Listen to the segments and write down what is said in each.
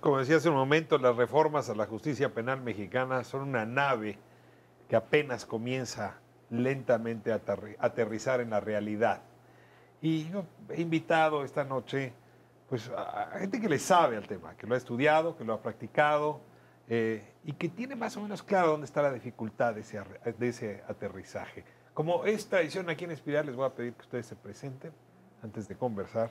como decía hace un momento, las reformas a la justicia penal mexicana son una nave que apenas comienza lentamente a aterrizar en la realidad. Y yo he invitado esta noche pues, a gente que le sabe al tema, que lo ha estudiado, que lo ha practicado eh, y que tiene más o menos claro dónde está la dificultad de ese, de ese aterrizaje. Como es tradición aquí en Espiral, les voy a pedir que ustedes se presenten antes de conversar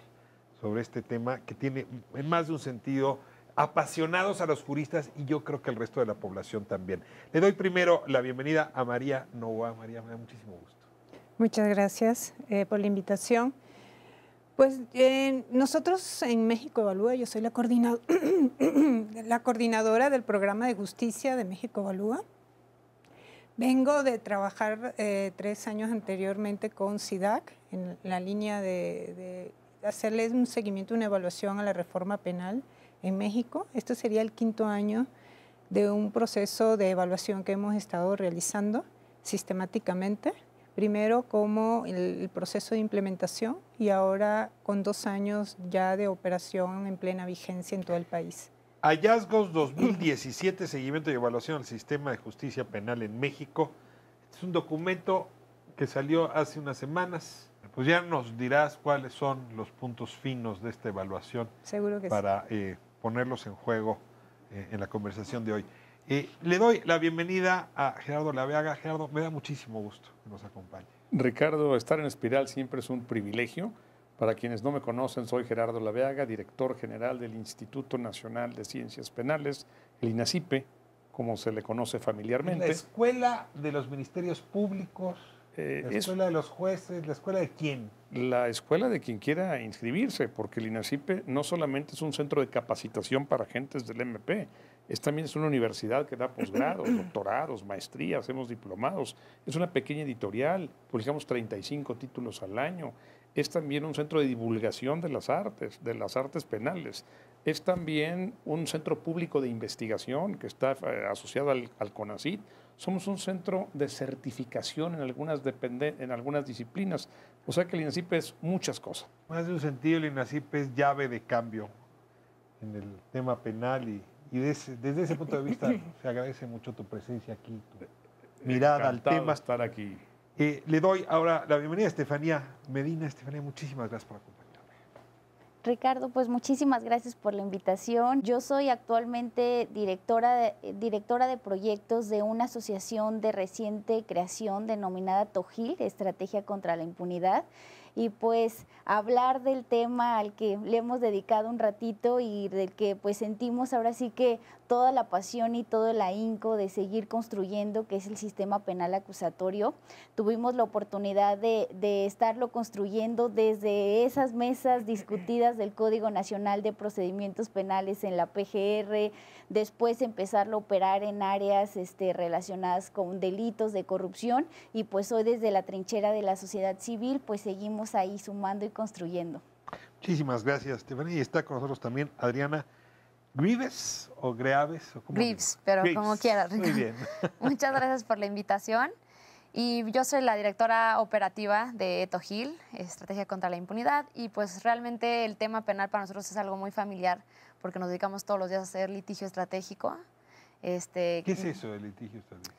sobre este tema que tiene en más de un sentido apasionados a los juristas y yo creo que el resto de la población también. Le doy primero la bienvenida a María Nova. María, me da muchísimo gusto. Muchas gracias eh, por la invitación. Pues eh, nosotros en México Evalúa, yo soy la, la coordinadora del programa de justicia de México Evalúa. Vengo de trabajar eh, tres años anteriormente con SIDAC en la línea de hacerles un seguimiento, una evaluación a la reforma penal en México. este sería el quinto año de un proceso de evaluación que hemos estado realizando sistemáticamente. Primero como el proceso de implementación y ahora con dos años ya de operación en plena vigencia en todo el país. Hallazgos 2017, seguimiento y evaluación del sistema de justicia penal en México. es un documento que salió hace unas semanas. Pues ya nos dirás cuáles son los puntos finos de esta evaluación. Seguro que para, sí. Eh, ponerlos en juego eh, en la conversación de hoy. Eh, le doy la bienvenida a Gerardo Laveaga. Gerardo, me da muchísimo gusto que nos acompañe. Ricardo, estar en Espiral siempre es un privilegio. Para quienes no me conocen, soy Gerardo Laveaga, director general del Instituto Nacional de Ciencias Penales, el INACIPE, como se le conoce familiarmente. La Escuela de los Ministerios Públicos eh, ¿La escuela de los jueces? ¿La escuela de quién? La escuela de quien quiera inscribirse, porque el INACIPE no solamente es un centro de capacitación para agentes del MP, es también es una universidad que da posgrados, doctorados, maestrías, hacemos diplomados, es una pequeña editorial, publicamos 35 títulos al año, es también un centro de divulgación de las artes, de las artes penales, es también un centro público de investigación que está eh, asociado al, al CONACIT, somos un centro de certificación en algunas, en algunas disciplinas. O sea que el INACIP es muchas cosas. Más de un sentido, el INACIP es llave de cambio en el tema penal y, desde, ese punto de vista se agradece mucho tu presencia aquí, tu mirada al tema. estar aquí. Eh, le doy ahora la bienvenida a Estefanía Medina. Estefanía, muchísimas gracias por acompañarnos. Ricardo, pues muchísimas gracias por la invitación. Yo soy actualmente directora de, eh, directora de proyectos de una asociación de reciente creación denominada TOGIL, Estrategia contra la Impunidad. Y pues hablar del tema al que le hemos dedicado un ratito y del que pues sentimos ahora sí que toda la pasión y todo el ahínco de seguir construyendo, que es el sistema penal acusatorio. Tuvimos la oportunidad de, estarlo construyendo desde esas mesas discutidas del Código Nacional de Procedimientos Penales en la PGR, después empezarlo a operar en áreas este, relacionadas con delitos de corrupción y pues hoy desde la trinchera de la sociedad civil pues seguimos ahí sumando y construyendo. Muchísimas gracias, Stephanie. Y está con nosotros también Adriana Grives o Graves? O como Grives, pero como quieras, Muy bien. Muchas gracias por la invitación. Y yo soy la directora operativa de ETOGIL, Estrategia contra la Impunidad, y pues realmente el tema penal para nosotros es algo muy familiar, porque nos dedicamos todos los días a hacer litigio estratégico. Este, ¿Qué es eso de litigio estratégico?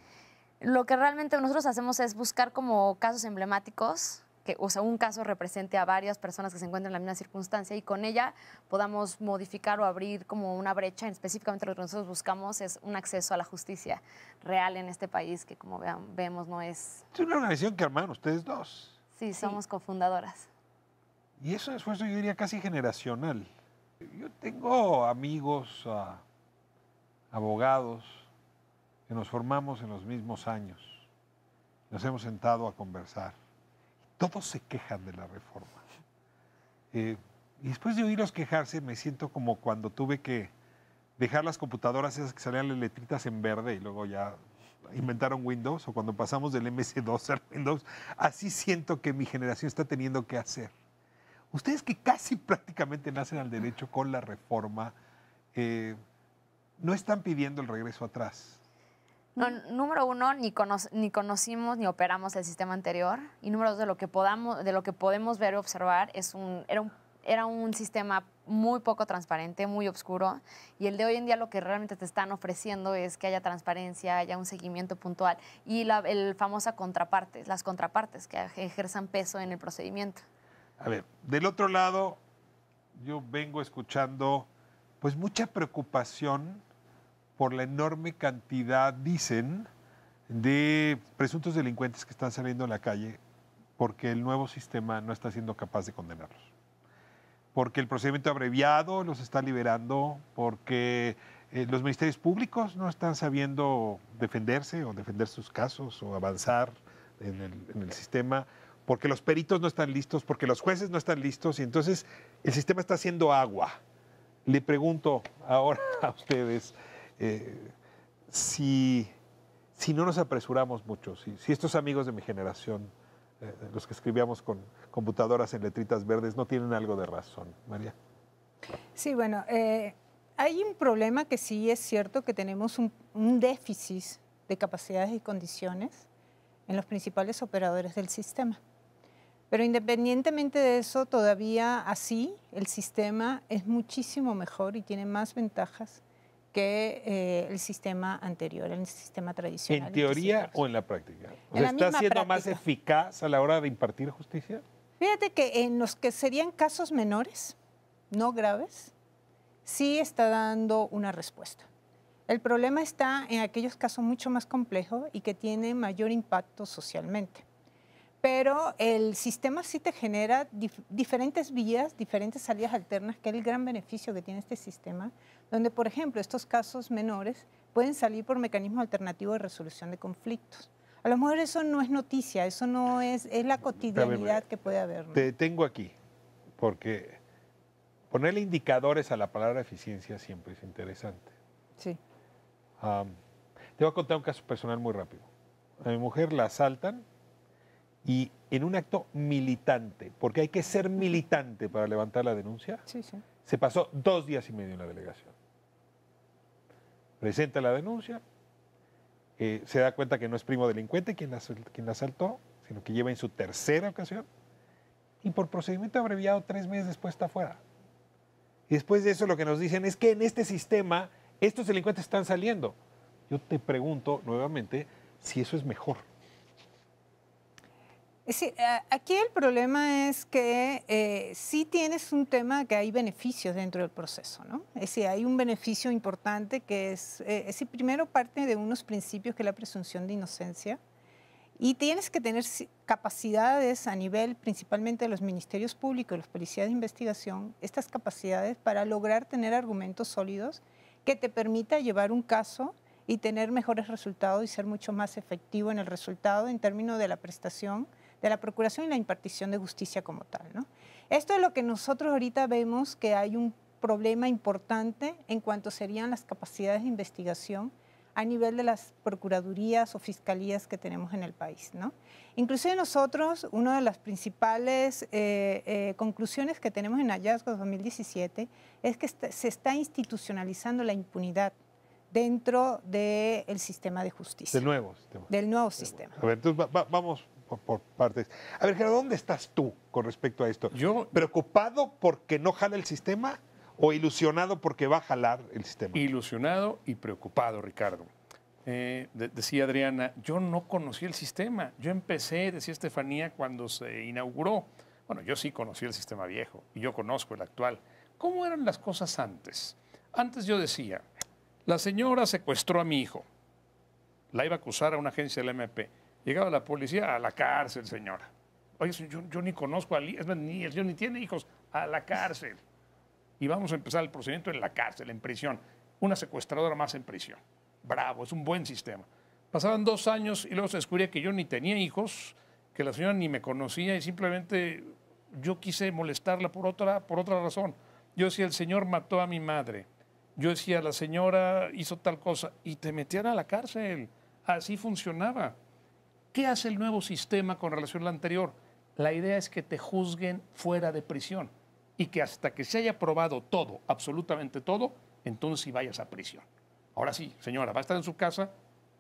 Lo que realmente nosotros hacemos es buscar como casos emblemáticos que o sea, un caso represente a varias personas que se encuentran en la misma circunstancia y con ella podamos modificar o abrir como una brecha, específicamente lo que nosotros buscamos es un acceso a la justicia real en este país que como vean, vemos no es... Es una organización que hermano ustedes dos. Sí, somos cofundadoras. Y eso es un esfuerzo yo diría casi generacional. Yo tengo amigos, ah, abogados, que nos formamos en los mismos años. Nos hemos sentado a conversar todos se quejan de la reforma. Eh, y después de oírlos quejarse, me siento como cuando tuve que dejar las computadoras esas que salían las en verde y luego ya inventaron Windows o cuando pasamos del MS2 al Windows. Así siento que mi generación está teniendo que hacer. Ustedes que casi prácticamente nacen al derecho con la reforma, eh, no están pidiendo el regreso atrás número uno, ni, ni conocimos ni operamos el sistema anterior. Y número dos, de lo que, podamos, de lo que podemos ver y observar, es un, era, un, era un sistema muy poco transparente, muy oscuro. Y el de hoy en día lo que realmente te están ofreciendo es que haya transparencia, haya un seguimiento puntual y la el famosa contraparte, las contrapartes que ejerzan peso en el procedimiento. A ver, del otro lado, yo vengo escuchando pues mucha preocupación por la enorme cantidad, dicen, de presuntos delincuentes que están saliendo a la calle porque el nuevo sistema no está siendo capaz de condenarlos. Porque el procedimiento abreviado los está liberando, porque eh, los ministerios públicos no están sabiendo defenderse o defender sus casos o avanzar en el, en el sistema, porque los peritos no están listos, porque los jueces no están listos, y entonces el sistema está haciendo agua. Le pregunto ahora a ustedes, eh, si, no nos apresuramos mucho, si, estos amigos de mi generación, eh, los que escribíamos con computadoras en letritas verdes, no tienen algo de razón, María. Sí, bueno, eh, hay un problema que sí es cierto que tenemos un déficit de capacidades y condiciones en los principales operadores del sistema. Pero independientemente de eso, todavía así el sistema es muchísimo mejor y tiene más ventajas que eh, el sistema anterior, el sistema tradicional. ¿En teoría o en la práctica? ¿Está siendo más eficaz a la hora de impartir justicia? Fíjate que en los que serían casos menores, no graves, sí está dando una respuesta. El problema está en aquellos casos mucho más complejos y que tienen mayor impacto socialmente. Pero el sistema sí te genera diferentes vías, diferentes salidas alternas, que es el gran beneficio que tiene este sistema, donde, por ejemplo, estos casos menores pueden salir por mecanismos alternativos de resolución de conflictos. A lo mejor eso no es noticia, eso no es, es la cotidianidad que puede haber. Te tengo aquí, porque ponerle indicadores a la palabra eficiencia siempre es interesante. Sí. te voy a contar un caso personal muy rápido. A mi mujer la asaltan y en un acto militante, porque hay que ser militante para levantar la denuncia, sí, sí. Se pasó dos días y medio en la delegación. Presenta la denuncia, eh, se da cuenta que no es primo delincuente quien la, quien asaltó, sino que lleva en su tercera ocasión, y por procedimiento abreviado tres meses después está afuera. Y después de eso lo que nos dicen es que en este sistema estos delincuentes están saliendo. Yo te pregunto nuevamente si eso es mejor. Sí, aquí el problema es que eh, sí tienes un tema que hay beneficios dentro del proceso, ¿no? Es decir, hay un beneficio importante que es, eh, es decir, primero parte de unos principios que es la presunción de inocencia y tienes que tener capacidades a nivel principalmente de los ministerios públicos, los policías de investigación, estas capacidades para lograr tener argumentos sólidos que te permita llevar un caso y tener mejores resultados y ser mucho más efectivo en el resultado en términos de la prestación de la procuración y la impartición de justicia como tal. ¿no? Esto es lo que nosotros ahorita vemos que hay un problema importante en cuanto serían las capacidades de investigación a nivel de las procuradurías o fiscalías que tenemos en el país. ¿no? Inclusive nosotros, una de las principales eh, eh, conclusiones que tenemos en Hallazgos 2017 es que se está institucionalizando la impunidad dentro del sistema de justicia. Del nuevo sistema. Del nuevo sistema. A ver, vamos por, partes. A ver, Gerardo, ¿dónde estás tú con respecto a esto? ¿Preocupado porque no jala el sistema o ilusionado porque va a jalar el sistema? Ilusionado y preocupado, Ricardo. Eh, decía Adriana, yo no conocí el sistema. Yo empecé, decía Estefanía, cuando se inauguró. Bueno, yo sí conocí el sistema viejo y yo conozco el actual. ¿Cómo eran las cosas antes? Antes yo decía, la señora secuestró a mi hijo. La iba a acusar a una agencia del MP. Llegaba la policía a la cárcel, señora. Oye, yo, ni conozco a es ni, yo ni tiene hijos, a la cárcel. Y vamos a empezar el procedimiento en la cárcel, en prisión. Una secuestradora más en prisión. Bravo, es un buen sistema. Pasaban dos años y luego se descubría que yo ni tenía hijos, que la señora ni me conocía y simplemente yo quise molestarla por otra, por otra razón. Yo decía, el señor mató a mi madre. Yo decía, la señora hizo tal cosa y te metían a la cárcel. Así funcionaba. ¿Qué hace el nuevo sistema con relación al anterior? La idea es que te juzguen fuera de prisión y que hasta que se haya probado todo, absolutamente todo, entonces sí vayas a prisión. Ahora sí, señora, va a estar en su casa.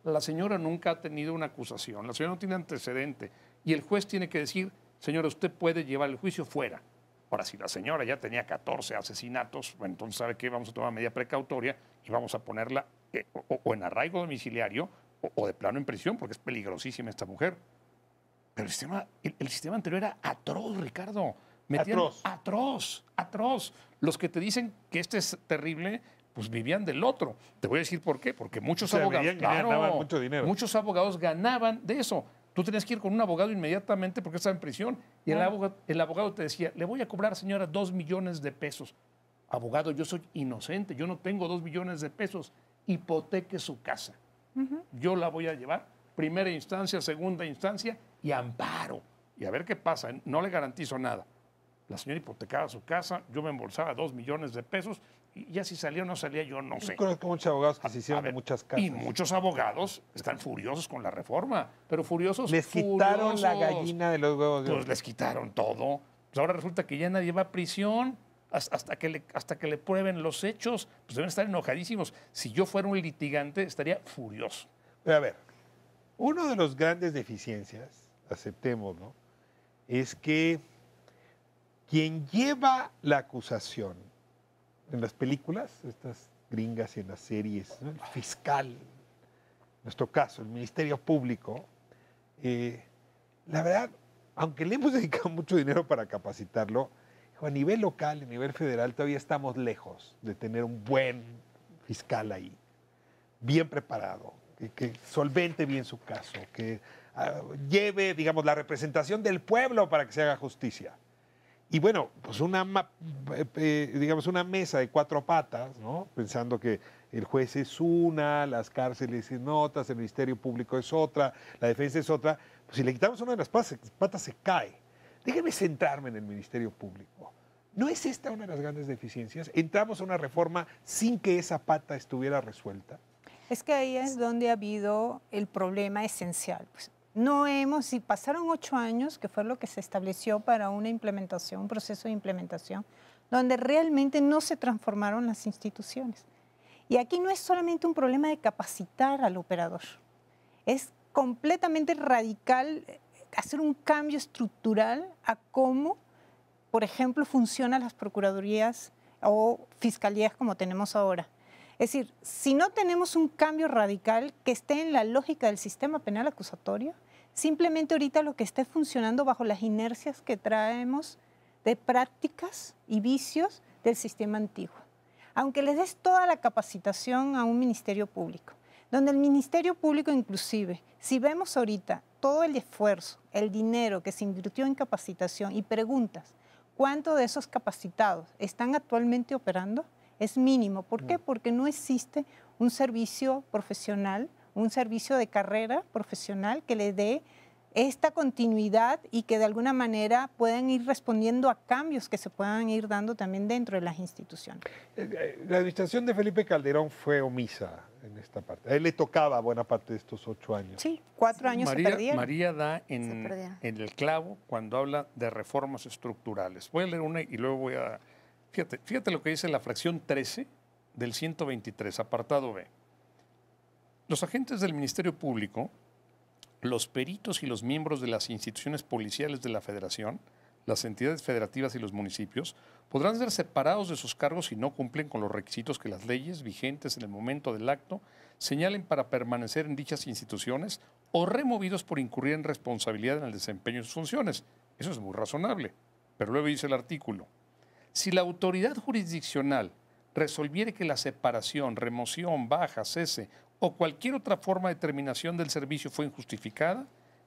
La señora nunca ha tenido una acusación, la señora no tiene antecedente y el juez tiene que decir, señora, usted puede llevar el juicio fuera. Ahora, si la señora ya tenía 14 asesinatos, entonces sabe que vamos a tomar media precautoria y vamos a ponerla eh, o en arraigo domiciliario o, de plano en prisión, porque es peligrosísima esta mujer. Pero el sistema, anterior era atroz, Ricardo. atroz. Atroz, atroz. Los que te dicen que este es terrible, pues vivían del otro. Te voy a decir por qué, porque muchos abogados ganaban Muchos abogados ganaban de eso. Tú tenías que ir con un abogado inmediatamente porque estaba en prisión y el, mm. abogado, el abogado te decía, le voy a cobrar, señora, dos millones de pesos. Abogado, yo soy inocente, yo no tengo dos millones de pesos. Hipoteque su casa yo la voy a llevar, primera instancia, segunda instancia y amparo. Y a ver qué pasa, no le garantizo nada. La señora hipotecaba su casa, yo me embolsaba dos millones de pesos y ya si salía o no salía, yo no sé. muchos abogados que se muchas casas. Y muchos abogados están furiosos con la reforma, pero furiosos. Les quitaron la gallina de los huevos. De pues les quitaron todo. Pues ahora resulta que ya nadie va a prisión hasta que, le, hasta que le prueben los hechos, pues deben estar enojadísimos. Si yo fuera un litigante, estaría furioso. A ver, uno de los grandes deficiencias, aceptemos, ¿no? Es que quien lleva la acusación en las películas, estas gringas y en las series, el fiscal, en nuestro caso, el Ministerio Público, eh, la verdad, aunque le hemos dedicado mucho dinero para capacitarlo, a nivel local, a nivel federal, todavía estamos lejos de tener un buen fiscal ahí, bien preparado, que, solvente bien su caso, que ah, lleve, digamos, la representación del pueblo para que se haga justicia. Y bueno, pues una, eh, eh, digamos, una mesa de cuatro patas, pensando que el juez es una, las cárceles es otras, el Ministerio Público es otra, la defensa es otra, pues si le quitamos una de las patas, patas se cae. Déjeme centrarme en el Ministerio Público. ¿No es esta una de las grandes deficiencias? Entramos a una reforma sin que esa pata estuviera resuelta. Es que ahí es donde ha habido el problema esencial. Pues no hemos, Y pasaron ocho años, que fue lo que se estableció para una implementación, un proceso de implementación, donde realmente no se transformaron las instituciones. Y aquí no es solamente un problema de capacitar al operador, es completamente radical hacer un cambio estructural a cómo, por ejemplo, funcionan las procuradurías o fiscalías como tenemos ahora. Es decir, si no tenemos un cambio radical que esté en la lógica del sistema penal acusatorio, simplemente ahorita lo que esté funcionando bajo las inercias que traemos de prácticas y vicios del sistema antiguo. Aunque le des toda la capacitación a un ministerio público, donde el ministerio público inclusive, si vemos ahorita todo el esfuerzo, el dinero que se invirtió en capacitación y preguntas, ¿cuántos de esos capacitados están actualmente operando? Es mínimo. ¿Por qué? Mm. Porque no existe un servicio profesional, un servicio de carrera profesional que le dé esta continuidad y que de alguna manera pueden ir respondiendo a cambios que se puedan ir dando también dentro de las instituciones. Eh, eh, la administración de Felipe Calderón fue omisa en esta parte. A él le tocaba buena parte de estos ocho años. Sí, cuatro años se perdieron. María da en, en, el clavo cuando habla de reformas estructurales. Voy a leer una y luego voy a... Fíjate, fíjate lo que dice la fracción 13 del 123, apartado B. Los agentes del Ministerio Público los peritos y los miembros de las instituciones policiales de la federación, las entidades federativas y los municipios, podrán ser separados de sus cargos si no cumplen con los requisitos que las leyes vigentes en el momento del acto señalen para permanecer en dichas instituciones o removidos por incurrir en responsabilidad en el desempeño de sus funciones. Eso es muy razonable. Pero luego dice el artículo, si la autoridad jurisdiccional resolviere que la separación, remoción, baja, cese o cualquier otra forma de terminación del servicio fue injustificada,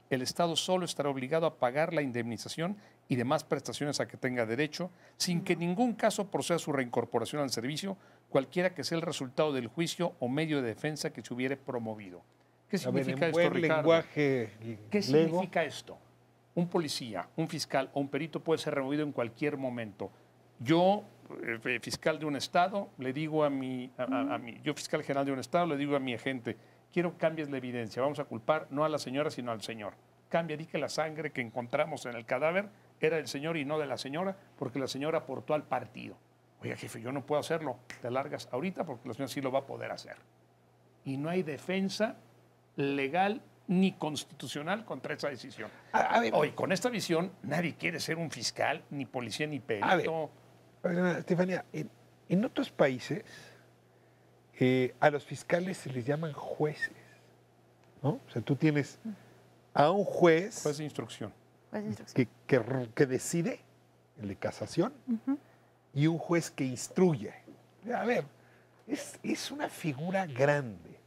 el Estado solo estará obligado a pagar la indemnización y demás prestaciones a que tenga derecho, sin que ningún caso proceda su reincorporación al servicio, cualquiera que sea el resultado del juicio o medio de defensa que se hubiere promovido. ¿Qué significa esto, Ricardo? ¿Qué significa esto? Un policía, un fiscal o un perito puede ser removido en cualquier momento yo, eh, eh, fiscal de un estado, le digo a mi, yo fiscal general de un estado, le digo a mi agente, quiero cambies la evidencia, vamos a culpar no a la señora, sino al señor. Cambia, di que la sangre que encontramos en el cadáver era del señor y no de la señora, porque la señora aportó al partido. Oiga, jefe, yo no puedo hacerlo, te largas ahorita porque la señora sí lo va a poder hacer. Y no hay defensa legal ni constitucional contra esa decisión. Hoy, con esta visión, nadie quiere ser un fiscal, ni policía, ni perito. Estefanía, en, otros países eh, a los fiscales se les llaman jueces, O sea, tú tienes a un juez... Juez de instrucción. Que, decide, el de casación, y un juez que instruye. A ver, es, una figura grande.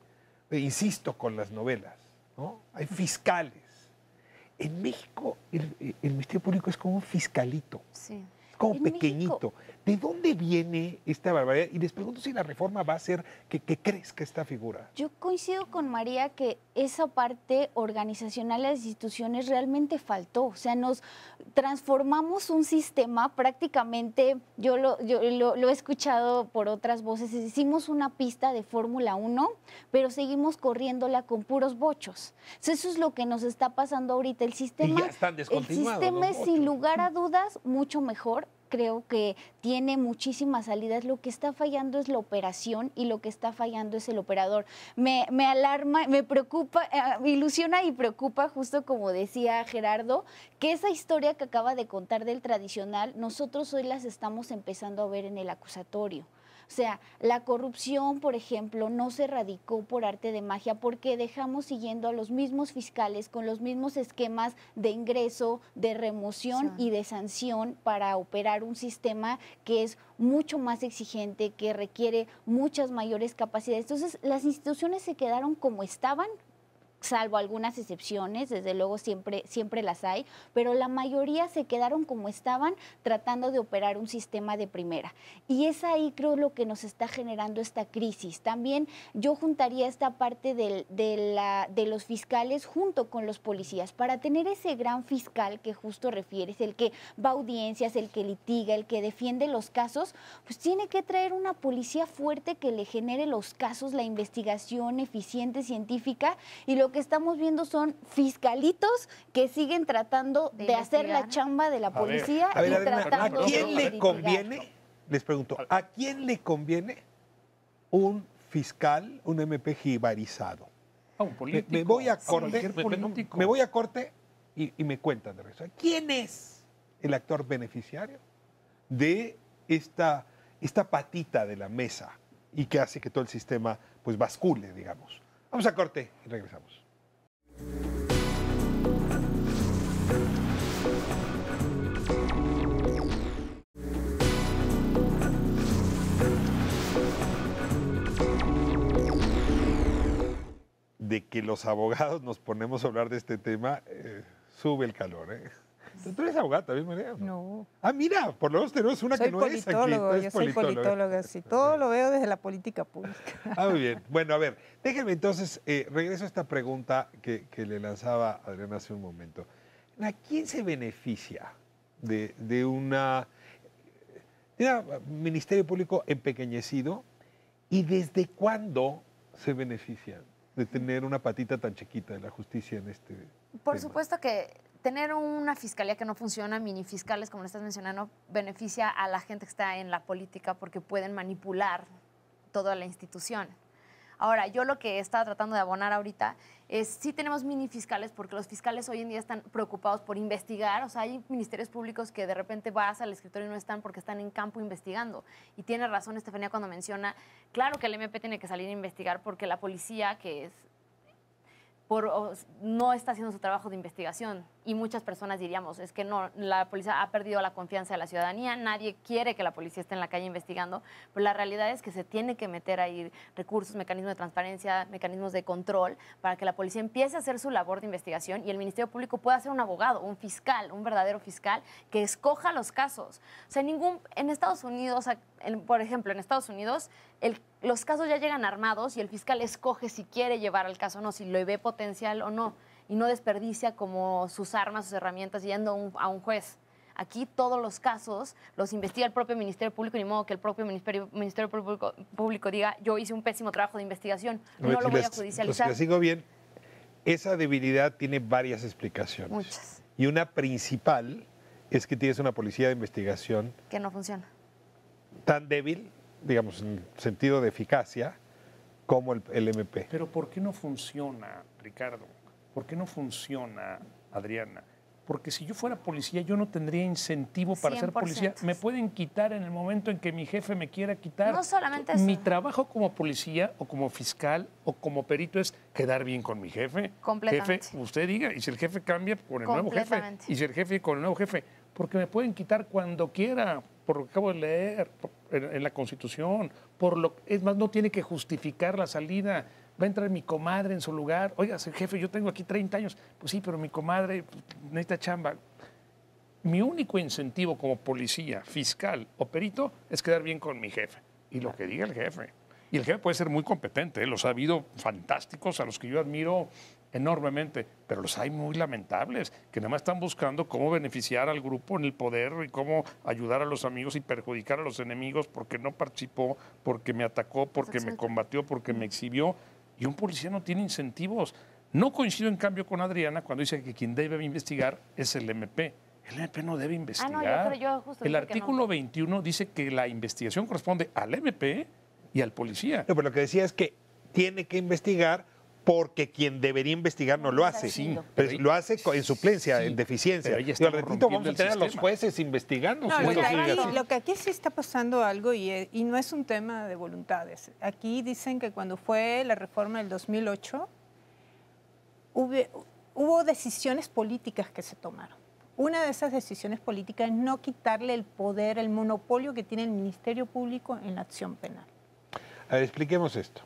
Eh, insisto con las novelas, ¿no? Hay fiscales. En México el, el Ministerio Público es como un fiscalito. Sí pequeñito. ¿De dónde viene esta barbaridad? Y les pregunto si la reforma va a hacer que, que crezca esta figura. Yo coincido con María que esa parte organizacional de las instituciones realmente faltó. O sea, nos transformamos un sistema prácticamente, yo lo, lo, he escuchado por otras voces, hicimos una pista de Fórmula 1, pero seguimos corriéndola con puros bochos. eso es lo que nos está pasando ahorita. El sistema, el sistema es sin lugar a dudas mucho mejor creo que tiene muchísimas salidas. Lo que está fallando es la operación y lo que está fallando es el operador. Me, me alarma, me preocupa, eh, ilusiona y preocupa, justo como decía Gerardo, que esa historia que acaba de contar del tradicional, nosotros hoy las estamos empezando a ver en el acusatorio. O sea, la corrupción, por ejemplo, no se erradicó por arte de magia porque dejamos siguiendo a los mismos fiscales con los mismos esquemas de ingreso, de remoción y de sanción para operar un sistema que es mucho más exigente, que requiere muchas mayores capacidades. Entonces, las instituciones se quedaron como estaban salvo algunas excepciones, desde luego siempre, siempre las hay, pero la mayoría se quedaron como estaban tratando de operar un sistema de primera. Y es ahí creo lo que nos está generando esta crisis. También yo juntaría esta parte del, de, la, de los fiscales junto con los policías para tener ese gran fiscal que justo refieres, el que va a audiencias, el que litiga, el que defiende los casos, pues tiene que traer una policía fuerte que le genere los casos, la investigación eficiente, científica y lo que estamos viendo son fiscalitos que siguen tratando de, hacer la chamba de la policía a ver, ¿A quién le conviene? Les pregunto, ¿a quién le conviene un fiscal, un MP barizado, A un político. Me, voy a corte, me voy a corte y, me cuentan de eso. ¿Quién es el actor beneficiario de esta, esta patita de la mesa y que hace que todo el sistema pues bascule, digamos? Vamos a corte y regresamos de que los abogados nos ponemos a hablar de este tema, eh, sube el calor. ¿eh? Tú eres abogada también, María. No. Ah, mira, por lo menos tenemos una que no es aquí. Yo soy politóloga, sí. Todo lo veo desde la política pública. Ah, muy bien. Bueno, a ver, déjenme entonces, eh, regreso a esta pregunta que, le lanzaba Adriana hace un momento. ¿A quién se beneficia de, una, un ministerio público empequeñecido y desde cuándo se benefician de tener una patita tan chiquita de la justicia en este... Por supuesto que tener una fiscalía que no funciona, mini fiscales, como lo estás mencionando, beneficia a la gente que está en la política porque pueden manipular toda la institución. Ahora, yo lo que estaba tratando de abonar ahorita es sí tenemos mini porque los fiscales hoy en día están preocupados por investigar, o sea, hay ministerios públicos que de repente vas al escritorio y no están porque están en campo investigando. Y tiene razón Estefanía cuando menciona, claro que el MP tiene que salir a investigar porque la policía, que es no está haciendo su trabajo de investigación. Y muchas personas diríamos, es que no, la policía ha perdido la confianza de la ciudadanía, nadie quiere que la policía esté en la calle investigando, pero la realidad es que se tiene que meter ahí recursos, mecanismos de transparencia, mecanismos de control, para que la policía empiece a hacer su labor de investigación y el Ministerio Público pueda ser un abogado, un fiscal, un verdadero fiscal, que escoja los casos. O sea, ningún, en Estados Unidos, por ejemplo, en Estados Unidos, el los casos ya llegan armados y el fiscal escoge si quiere llevar al caso o no, si lo ve potencial o no, y no desperdicia como sus armas, sus herramientas yendo a un, juez. Aquí todos los casos los investiga el propio Ministerio Público, ni modo que el propio Ministerio, Público, diga, yo hice un pésimo trabajo de investigación, no, lo voy a judicializar. Los pues, sigo bien, esa debilidad tiene varias explicaciones. Muchas. Y una principal es que tienes una policía de investigación. Que no funciona. Tan débil digamos, en sentido de eficacia como el, MP. Pero ¿por qué no funciona, Ricardo? ¿Por qué no funciona, Adriana? porque si yo fuera policía yo no tendría incentivo para ser policía. Me pueden quitar en el momento en que mi jefe me quiera quitar. No solamente eso. Mi trabajo como policía o como fiscal o como perito es quedar bien con mi jefe. Completamente. Jefe, usted diga, y si el jefe cambia con el nuevo jefe, y si el jefe con el nuevo jefe, porque me pueden quitar cuando quiera, por lo que acabo de leer, en, la Constitución, por lo es más, no tiene que justificar la salida. Va a entrar mi comadre en su lugar. Oiga, jefe, yo tengo aquí 30 años. Pues sí, pero mi comadre pues, necesita chamba. Mi único incentivo como policía, fiscal o perito es quedar bien con mi jefe y lo que diga el jefe. Y el jefe puede ser muy competente, ¿eh? los ha habido fantásticos a los que yo admiro enormemente, pero los hay muy lamentables, que nada más están buscando cómo beneficiar al grupo en el poder y cómo ayudar a los amigos y perjudicar a los enemigos porque no participó, porque me atacó, porque me combatió, porque me exhibió. Y un policía no tiene incentivos. No coincido en cambio con Adriana cuando dice que quien debe investigar es el MP. El MP no debe ah, investigar. el artículo 21 dice que la investigación corresponde al MP y al policía. pero lo que decía es que tiene que investigar porque quien debería investigar no lo hace. lo hace en suplencia, en deficiencia. a los jueces investigando. No, lo, que aquí, lo, que aquí, sí está pasando algo eh, y, no es un tema de voluntades. Aquí dicen que cuando fue la reforma del 2008, hubo, hubo decisiones políticas que se tomaron. Una de esas decisiones políticas es no quitarle el poder, el monopolio que tiene el Ministerio Público en la acción penal. A ver, expliquemos esto.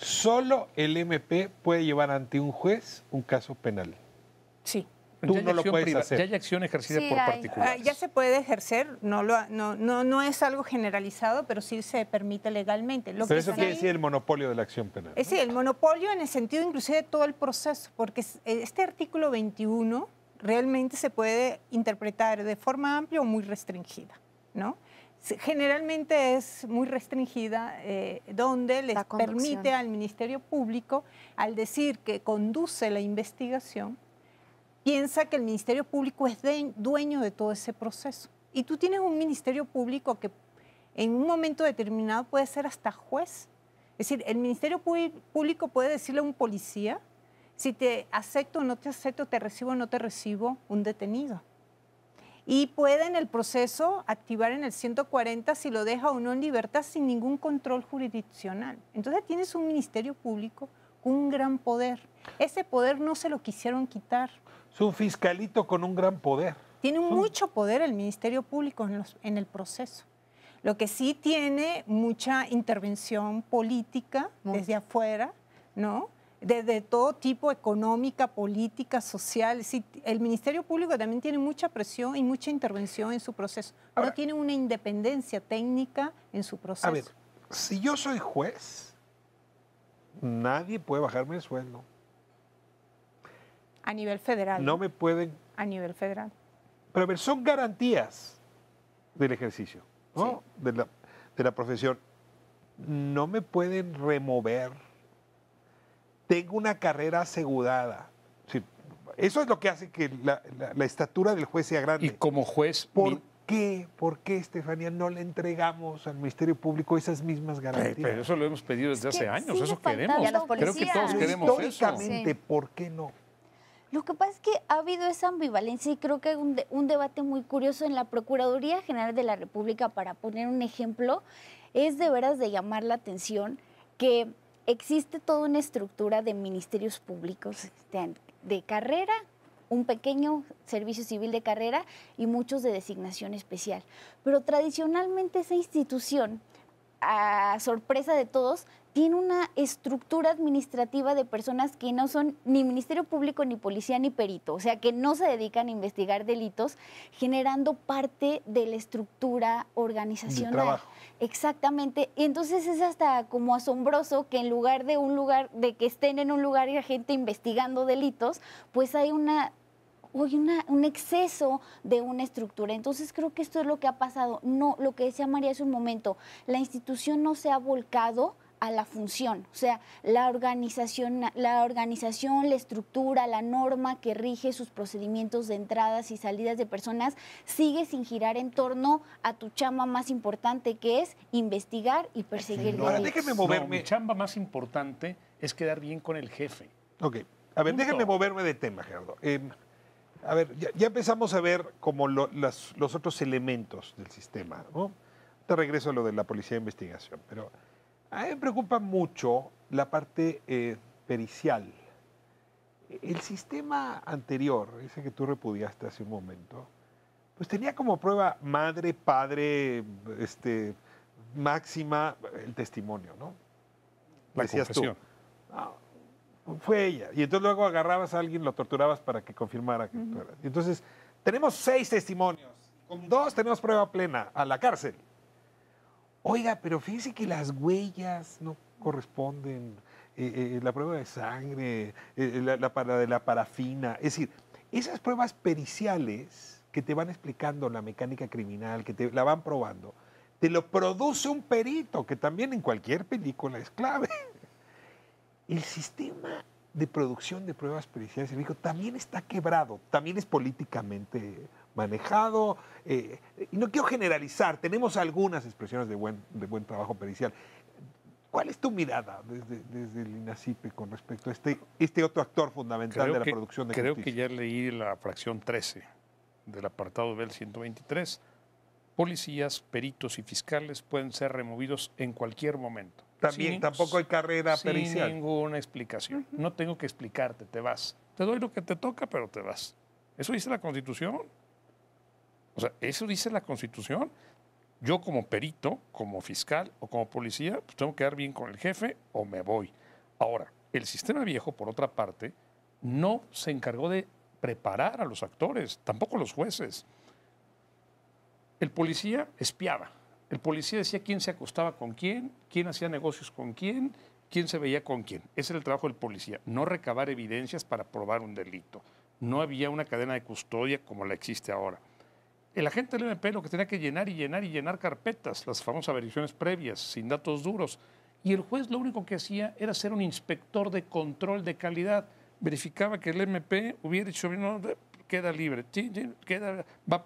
Solo el MP puede llevar ante un juez un caso penal. Sí. Tú pues no lo puedes hacer. Ya hay acción ejercida por particulares. Ya se puede ejercer, no, lo, no, no, es algo generalizado, pero sí se permite legalmente. pero eso quiere decir el monopolio de la acción penal. Es eh, decir, el monopolio en el sentido inclusive de todo el proceso, porque eh, este artículo 21 realmente se puede interpretar de forma amplia o muy restringida, ¿no? generalmente es muy restringida, eh, donde les permite al Ministerio Público, al decir que conduce la investigación, piensa que el Ministerio Público es dueño de todo ese proceso. Y tú tienes un Ministerio Público que en un momento determinado puede ser hasta juez. Es decir, el Ministerio Público puede decirle a un policía si te acepto o no te acepto, te recibo o no te recibo un detenido y puede en el proceso activar en el 140 si lo deja o no en libertad sin ningún control jurisdiccional. Entonces tienes un ministerio público con un gran poder. Ese poder no se lo quisieron quitar. Es un fiscalito con un gran poder. Tiene mucho poder el Ministerio Público en, el proceso. Lo que sí tiene mucha intervención política desde afuera, ¿no? de, todo tipo, económica, política, social. el Ministerio Público también tiene mucha presión y mucha intervención en su proceso. no tiene una independencia técnica en su proceso. A ver, si yo soy juez, nadie puede bajarme el sueldo. A nivel federal. No me pueden. A nivel federal. Pero a ver, son garantías del ejercicio, ¿no? de la profesión. No me pueden remover tengo una carrera asegurada. Eso es lo que hace que la, estatura del juez sea grande. Y como juez... ¿Por qué, por Estefanía, no le entregamos al Ministerio Público esas mismas garantías? Pero, eso lo hemos pedido desde hace años, eso queremos. Creo que todos queremos Históricamente, ¿por qué no? Lo que pasa es que ha habido esa ambivalencia y creo que hay un, debate muy curioso en la Procuraduría General de la República, para poner un ejemplo, es de veras de llamar la atención que existe toda una estructura de ministerios públicos este, de, carrera un pequeño servicio civil de carrera y muchos de designación especial. Pero tradicionalmente esa institución, a sorpresa de todos, tiene una estructura administrativa de personas que no son ni Ministerio Público, ni policía, ni perito, o sea, que no se dedican a investigar delitos, generando parte de la estructura organizacional. Exactamente. Y entonces es hasta como asombroso que en lugar de un lugar, de que estén en un lugar y la gente investigando delitos, pues hay una una, un exceso de una estructura. Entonces creo que esto es lo que ha pasado. No, lo que decía María hace un momento, la institución no se ha volcado a la función, o sea, la organización, la organización, la estructura, la norma que rige sus procedimientos de entradas y salidas de personas sigue sin girar en torno a tu chamba más importante que es investigar y perseguir. No, ahora déjeme moverme. mi chamba más importante es quedar bien con el jefe. Ok, a ver, déjeme moverme de tema, Gerardo. Em, a ver, ya, empezamos a ver como los otros elementos del sistema, Te regreso a lo de la policía de investigación, pero... A mí me preocupa mucho la parte eh, pericial. El sistema anterior, ese que tú repudiaste hace un momento, pues tenía como prueba madre, padre, este, máxima, el testimonio, ¿no? La Decías Tú, ah, fue ella. Y entonces luego agarrabas a alguien, lo torturabas para que confirmara que tú eras. Entonces, tenemos seis testimonios. Con dos tenemos prueba plena a la cárcel. Oiga, pero fíjense que las huellas no corresponden, eh, eh, la prueba de sangre, eh, la, de la parafina, es decir, esas pruebas periciales que te van explicando la mecánica criminal, que te la van probando, te lo produce un perito, que también en cualquier película es clave. El sistema de producción de pruebas periciales en México también está quebrado, también es políticamente manejado. Eh, y no quiero generalizar, tenemos algunas expresiones de buen, trabajo pericial. ¿Cuál es tu mirada desde, el INACIPE con respecto a este, este otro actor fundamental de la producción de Creo que ya leí la fracción 13 del apartado del 123. Policías, peritos y fiscales pueden ser removidos en cualquier momento. También tampoco hay carrera pericial. Sin ninguna explicación. No tengo que explicarte, te vas. Te doy lo que te toca, pero te vas. Eso dice la Constitución. O sea, eso dice la Constitución. Yo como perito, como fiscal o como policía, pues tengo que quedar bien con el jefe o me voy. Ahora, el sistema viejo, por otra parte, no se encargó de preparar a los actores, tampoco los jueces. El policía espiaba. El policía decía quién se acostaba con quién, quién hacía negocios con quién, quién se veía con quién. Ese era el trabajo del policía, no recabar evidencias para probar un delito. No había una cadena de custodia como la existe ahora. El agente del MP lo que tenía que llenar y llenar y llenar carpetas, las famosas verificaciones previas, sin datos duros. Y el juez lo único que hacía era ser un inspector de control de calidad. Verificaba que el MP hubiera dicho, no, queda libre, queda, va a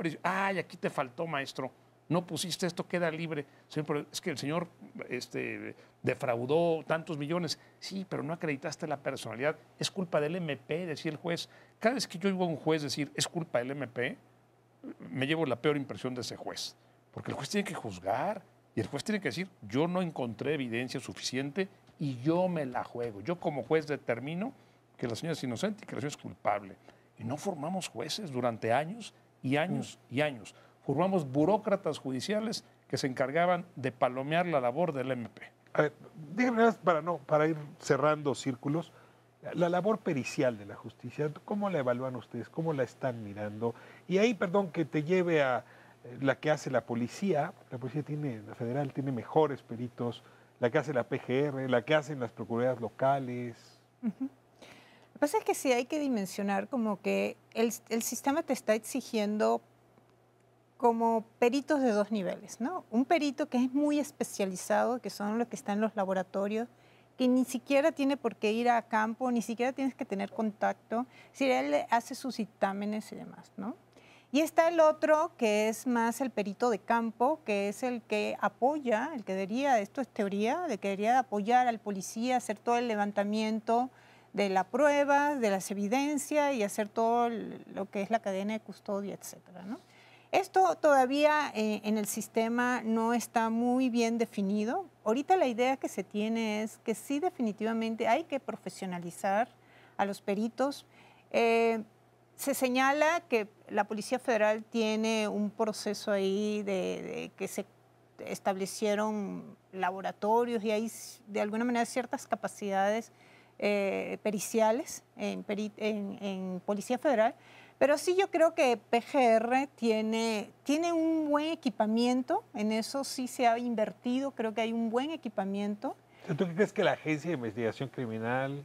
ay, aquí te faltó, maestro, no pusiste esto, queda libre. Siempre, es que el señor este, defraudó tantos millones. Sí, pero no acreditaste la personalidad. Es culpa del MP, decía el juez. Cada vez que yo oigo a un juez decir, es culpa del MP, me llevo la peor impresión de ese juez, porque el juez tiene que juzgar y el juez tiene que decir, yo no encontré evidencia suficiente y yo me la juego. Yo como juez determino que la señora es inocente y que la señora es culpable. Y no formamos jueces durante años y años mm. y años. Formamos burócratas judiciales que se encargaban de palomear la labor del MP. A ver, dígame para, no, para ir cerrando círculos la labor pericial de la justicia, ¿cómo la evalúan ustedes? ¿Cómo la están mirando? Y ahí, perdón, que te lleve a eh, la que hace la policía, la policía tiene, la federal tiene mejores peritos, la que hace la PGR, la que hacen las procuradurías locales. Lo que pasa es que sí hay que dimensionar como que el, el sistema te está exigiendo como peritos de dos niveles, ¿no? Un perito que es muy especializado, que son los que están en los laboratorios, que ni siquiera tiene por qué ir a campo, ni siquiera tienes que tener contacto, si él hace sus dictámenes y demás, ¿no? Y está el otro que es más el perito de campo, que es el que apoya, el que debería, esto es teoría, el que debería apoyar al policía, hacer todo el levantamiento de la prueba, de las evidencias y hacer todo lo que es la cadena de custodia, etc. Esto todavía eh, en el sistema no está muy bien definido, Ahorita la idea que se tiene es que sí definitivamente hay que profesionalizar a los peritos. Eh, se señala que la Policía Federal tiene un proceso ahí de, que se establecieron laboratorios y hay de alguna manera ciertas capacidades eh, periciales en Policía Federal, pero sí yo creo que PGR tiene, tiene un buen equipamiento, en eso sí se ha invertido, creo que hay un buen equipamiento. ¿Tú crees que la Agencia de Investigación Criminal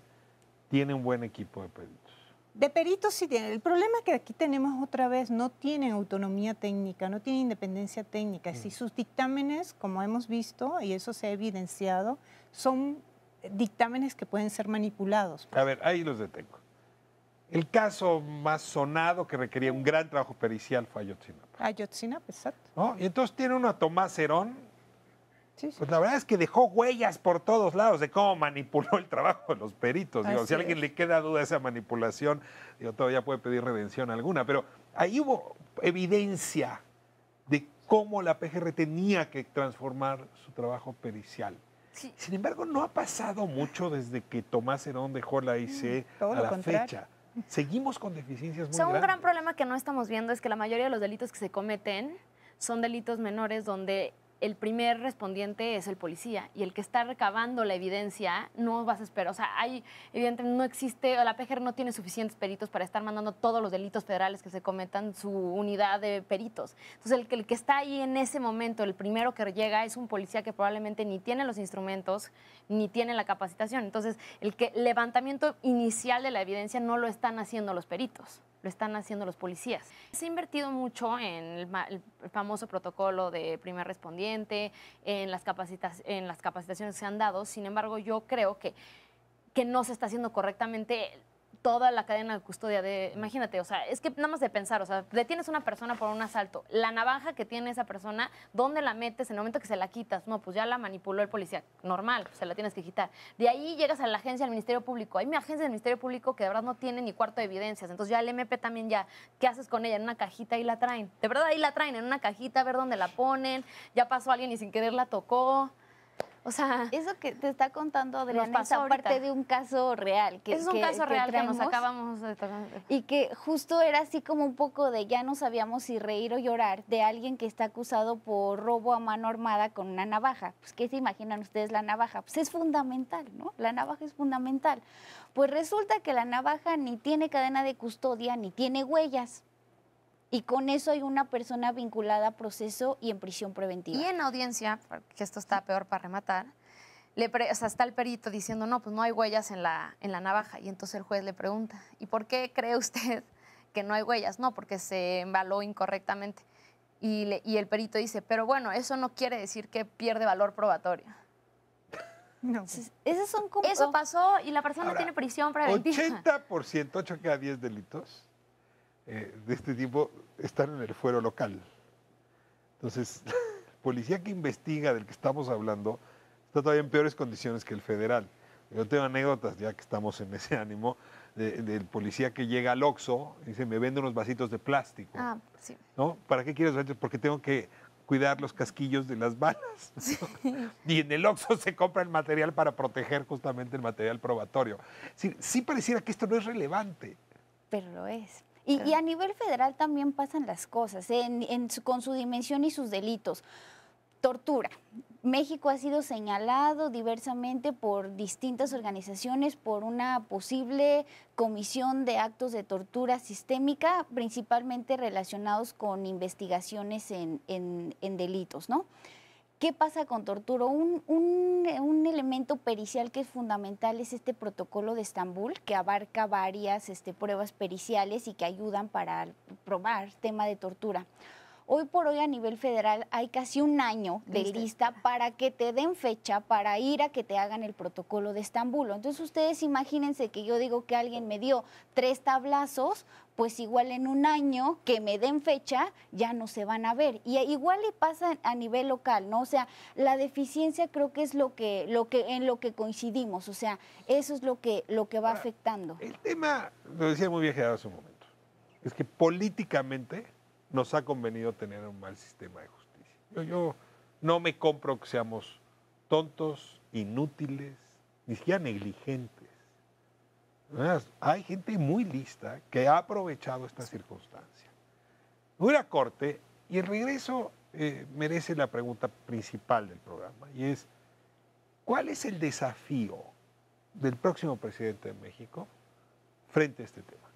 tiene un buen equipo de peritos? De peritos sí tiene. El problema es que aquí tenemos otra vez, no tienen autonomía técnica, no tienen independencia técnica. Si mm. sus dictámenes, como hemos visto, y eso se ha evidenciado, son dictámenes que pueden ser manipulados. Pues. A ver, ahí los detengo. El caso más sonado que requería un gran trabajo pericial fue Ayotzinapa. Ayotzinapa, exacto. Y entonces tiene uno a Tomás Herón. Sí, Pues la verdad es que dejó huellas por todos lados de cómo manipuló el trabajo de los peritos. si a alguien le queda duda de esa manipulación, todavía puede pedir redención alguna. Pero ahí hubo evidencia de cómo la PGR tenía que transformar su trabajo pericial. Sí. Sin embargo, no ha pasado mucho desde que Tomás Herón dejó la IC mm, a la fecha. Seguimos con deficiencias muy o sea, un gran problema que no estamos viendo es que la mayoría de los delitos que se cometen son delitos menores donde el primer respondiente es el policía y el que está recabando la evidencia no vas a esperar. O sea, hay, evidentemente no existe, la PGR no tiene suficientes peritos para estar mandando todos los delitos federales que se cometan su unidad de peritos. Entonces, el que, el que está ahí en ese momento, el primero que llega es un policía que probablemente ni tiene los instrumentos ni tiene la capacitación. Entonces, el que levantamiento inicial de la evidencia no lo están haciendo los peritos lo están haciendo los policías. Se ha invertido mucho en el, famoso protocolo de primer respondiente, en las, en las capacitaciones que se han dado, sin embargo yo creo que, que no se está haciendo correctamente toda la cadena de custodia de, imagínate, o sea, es que nada más de pensar, o sea, detienes una persona por un asalto, la navaja que tiene esa persona, ¿dónde la metes en el momento que se la quitas? No, pues ya la manipuló el policía, normal, se la tienes que quitar. De ahí llegas a la agencia del Ministerio Público, hay mi agencia del Ministerio Público que de verdad no tiene ni cuarto de evidencias, entonces ya el MP también ya, ¿qué haces con ella? En una cajita ahí la traen, de verdad ahí la traen, en una cajita, a ver dónde la ponen, ya pasó alguien y sin querer la tocó, o sea, eso que te está contando Adriana es aparte de un caso real. Que, es un caso real que, nos acabamos de Y que justo era así como un poco de ya no sabíamos si reír o llorar de alguien que está acusado por robo a mano armada con una navaja. Pues, ¿qué se imaginan ustedes la navaja? Pues es fundamental, ¿no? La navaja es fundamental. Pues resulta que la navaja ni tiene cadena de custodia ni tiene huellas y con eso hay una persona vinculada a proceso y en prisión preventiva. Y en audiencia, porque esto está peor para rematar, le está el perito diciendo, no, pues no hay huellas en la, en la navaja. Y entonces el juez le pregunta, ¿y por qué cree usted que no hay huellas? No, porque se embaló incorrectamente. Y, y el perito dice, pero bueno, eso no quiere decir que pierde valor probatorio. No. son Eso pasó y la persona tiene prisión preventiva. 80% 8 cada 10 delitos eh, de este tipo están en el fuero local. Entonces, el policía que investiga del que estamos hablando está todavía en peores condiciones que el federal. Yo tengo anécdotas, ya que estamos en ese ánimo, del policía que llega al Oxxo y dice, me vende unos vasitos de plástico. Ah, sí. ¿No? ¿Para qué quieres Porque tengo que cuidar los casquillos de las balas. y en el Oxxo se compra el material para proteger justamente el material probatorio. sí pareciera que esto no es relevante. Pero lo es. Y, a nivel federal también pasan las cosas, ¿eh? con su dimensión y sus delitos. Tortura. México ha sido señalado diversamente por distintas organizaciones por una posible comisión de actos de tortura sistémica, principalmente relacionados con investigaciones en, en delitos, ¿no? ¿Qué pasa con tortura? Un, un, elemento pericial que es fundamental es este protocolo de Estambul, que abarca varias este, pruebas periciales y que ayudan para probar tema de tortura. Hoy por hoy a nivel federal hay casi un año de lista, para que te den fecha para ir a que te hagan el protocolo de Estambul. Entonces ustedes imagínense que yo digo que alguien me dio tres tablazos, pues igual en un año que me den fecha ya no se van a ver. Y igual le pasa a nivel local, ¿no? O sea, la deficiencia creo que es lo que, lo que, en lo que coincidimos, o sea, eso es lo que, lo que va afectando. El tema, lo decía muy bien hace un momento, es que políticamente nos ha convenido tener un mal sistema de justicia. Yo, no me compro que seamos tontos, inútiles, ni siquiera negligentes. Hay gente muy lista que ha aprovechado esta circunstancia. a corte, y el regreso eh, merece la pregunta principal del programa, y es, ¿cuál es el desafío del próximo presidente de México frente a este tema?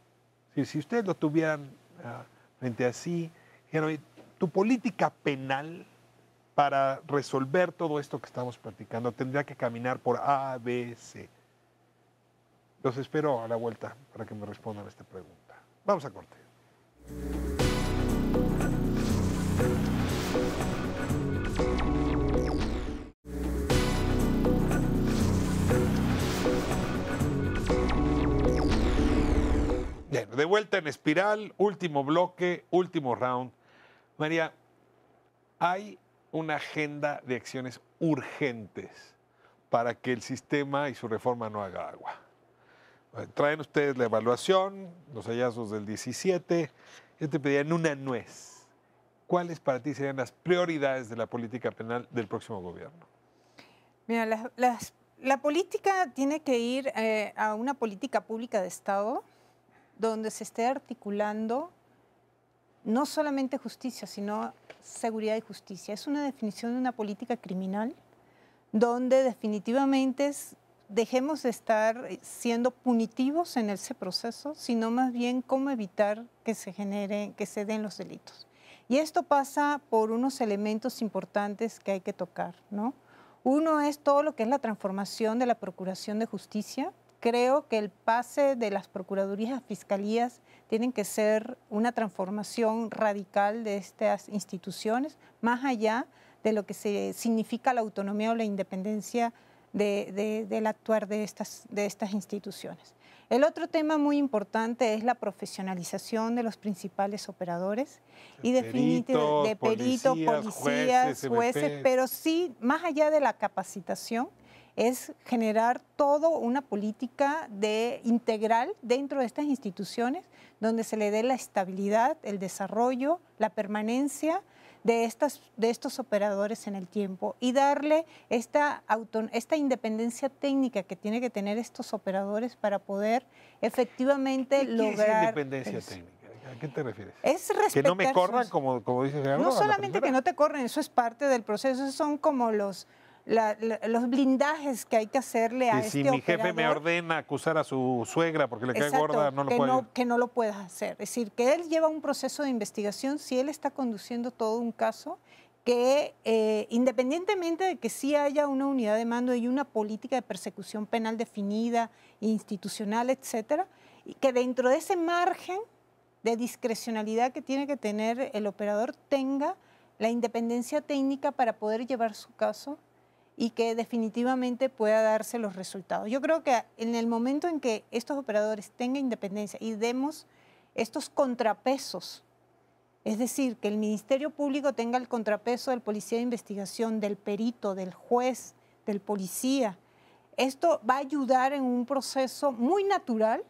Si, si ustedes lo tuvieran... Ah, frente a sí. Tu política penal para resolver todo esto que estamos platicando tendría que caminar por A, B, C. Los espero a la vuelta para que me respondan a esta pregunta. Vamos a corte. de vuelta en espiral, último bloque, último round. María, hay una agenda de acciones urgentes para que el sistema y su reforma no haga agua. Traen ustedes la evaluación, los hallazgos del 17. Yo te pedía en una nuez. ¿Cuáles para ti serían las prioridades de la política penal del próximo gobierno? Mira, la política tiene que ir eh, a una política pública de Estado donde se esté articulando no solamente justicia, sino seguridad y justicia. Es una definición de una política criminal donde definitivamente dejemos de estar siendo punitivos en ese proceso, sino más bien cómo evitar que se que se den los delitos. Y esto pasa por unos elementos importantes que hay que tocar, Uno es todo lo que es la transformación de la Procuración de Justicia, creo que el pase de las procuradurías a fiscalías tienen que ser una transformación radical de estas instituciones, más allá de lo que se significa la autonomía o la independencia del actuar de estas, de estas instituciones. El otro tema muy importante es la profesionalización de los principales operadores y definitivamente de peritos, policías, jueces pero sí, más allá de la capacitación, es generar toda una política de, integral dentro de estas instituciones donde se le dé la estabilidad, el desarrollo, la permanencia de, estas, de estos operadores en el tiempo y darle esta, esta independencia técnica que tiene que tener estos operadores para poder efectivamente ¿Qué lograr... Es independencia técnica? ¿A qué te refieres? Es que no me corran, como, como dice No solamente que no te corren, eso es parte del proceso, son como los los blindajes que hay que hacerle a y si este mi jefe me ordena acusar a su suegra porque le cae gorda, no lo que puede no, que no lo puedas hacer. Es decir, que él lleva un proceso de investigación si él está conduciendo todo un caso que eh, independientemente de que sí haya una unidad de mando y una política de persecución penal definida, institucional, etcétera, y que dentro de ese margen de discrecionalidad que tiene que tener el operador tenga la independencia técnica para poder llevar su caso y que definitivamente pueda darse los resultados. Yo creo que en el momento en que estos operadores tengan independencia y demos estos contrapesos, es decir, que el Ministerio Público tenga el contrapeso del policía de investigación, del perito, del juez, del policía, esto va a ayudar en un proceso muy natural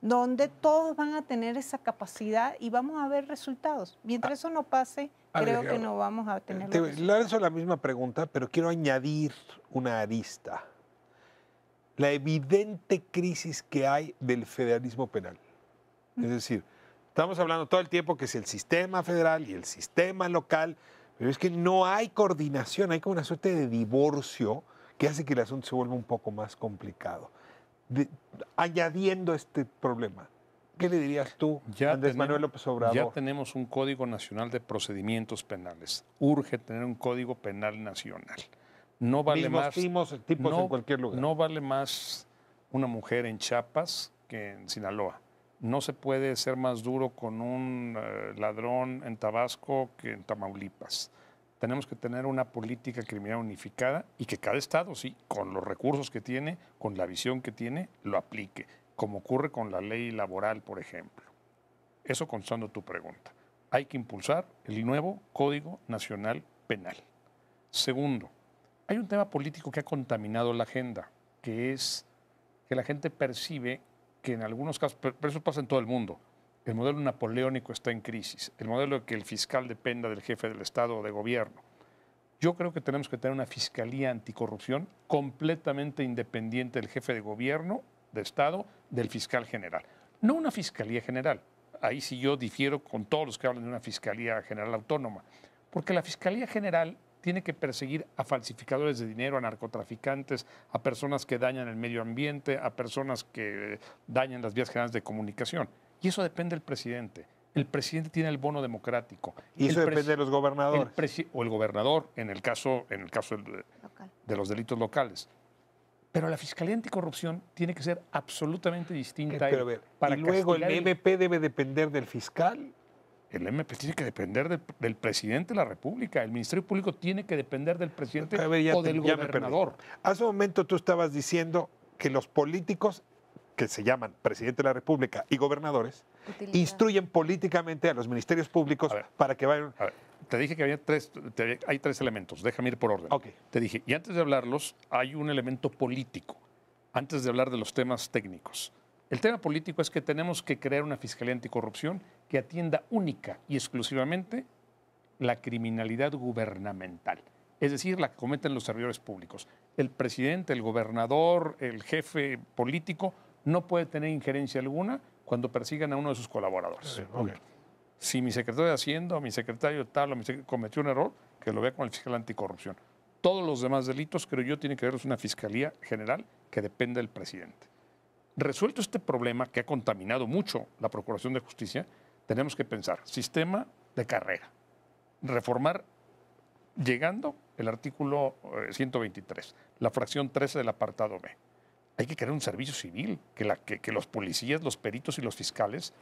donde todos van a tener esa capacidad y vamos a ver resultados. Mientras eso no pase, creo que no vamos a tener. Te lanzo la misma pregunta, pero quiero añadir una arista. La evidente crisis que hay del federalismo penal. Es decir, estamos hablando todo el tiempo que es el sistema federal y el sistema local, pero es que no hay coordinación, hay como una suerte de divorcio que hace que el asunto se vuelva un poco más complicado. añadiendo este problema, ¿Qué le dirías tú, Andrés Manuel López Obrador? Ya tenemos un Código Nacional de Procedimientos Penales. Urge tener un Código Penal Nacional. No vale más. tipos en cualquier lugar. No vale más una mujer en Chiapas que en Sinaloa. No se puede ser más duro con un eh, ladrón en Tabasco que en Tamaulipas. Tenemos que tener una política criminal unificada y que cada estado, sí, con los recursos que tiene, con la visión que tiene, lo aplique como ocurre con la ley laboral, por ejemplo. Eso constando tu pregunta. Hay que impulsar el nuevo Código Nacional Penal. Segundo, hay un tema político que ha contaminado la agenda, que es que la gente percibe que en algunos casos, pero eso pasa en todo el mundo, el modelo napoleónico está en crisis, el modelo de que el fiscal dependa del jefe del Estado o de gobierno. Yo creo que tenemos que tener una fiscalía anticorrupción completamente independiente del jefe de gobierno de Estado del fiscal general. No una fiscalía general. Ahí sí yo difiero con todos los que hablan de una fiscalía general autónoma. Porque la fiscalía general tiene que perseguir a falsificadores de dinero, a narcotraficantes, a personas que dañan el medio ambiente, a personas que dañan las vías generales de comunicación. Y eso depende del presidente. El presidente tiene el bono democrático. Y eso depende de los gobernadores. o el gobernador, en el caso, en el caso de los delitos locales. Pero la Fiscalía Anticorrupción tiene que ser absolutamente distinta. Eh, pero, para y luego el MP debe depender del fiscal. El MP tiene que depender del presidente de la República. El Ministerio Público tiene que depender del presidente o del gobernador. Hace un momento tú estabas diciendo que los políticos que se llaman presidente de la República y gobernadores instruyen políticamente a los ministerios públicos para que vayan te dije que había tres, hay tres elementos, déjame ir por orden. Te dije, y antes de hablarlos, hay un elemento político, antes de hablar de los temas técnicos. El tema político es que tenemos que crear una fiscalía anticorrupción que atienda única y exclusivamente la criminalidad gubernamental, es decir, la que cometen los servidores públicos. El presidente, el gobernador, el jefe político no puede tener injerencia alguna cuando persigan a uno de sus colaboradores si mi secretario de Hacienda mi secretario tal o cometió un error, que lo vea con el fiscal anticorrupción. Todos los demás delitos, creo yo, tiene que verlos una fiscalía general que dependa del presidente. Resuelto este problema que ha contaminado mucho la Procuración de Justicia, tenemos que pensar sistema de carrera, reformar llegando el artículo 123, eh, la fracción 13 del apartado B. Hay que crear un servicio civil, que los policías, los peritos y los fiscales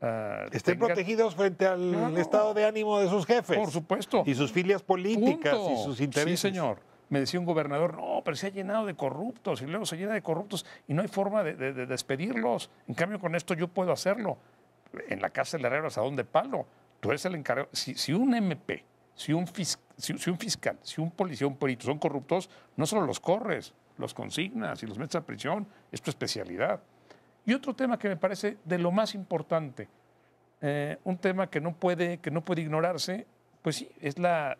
Ah, Estén protegidos frente al estado de ánimo de sus jefes. Por supuesto. Y sus filias políticas y sus intereses. Sí, señor. Me decía un gobernador, no, pero se ha llenado de corruptos y luego se llena de corruptos y no hay forma de, despedirlos. En cambio, con esto yo puedo hacerlo. En la casa de Herrera, ¿a donde palo? Tú eres el encargado. Si, un MP, si un, si, un fiscal, si un policía, un político son corruptos, no solo los corres, los consignas y los metes a prisión. Es tu especialidad. Y otro tema que me parece de lo más importante, eh, un tema que no puede, que no puede ignorarse, pues sí, es la,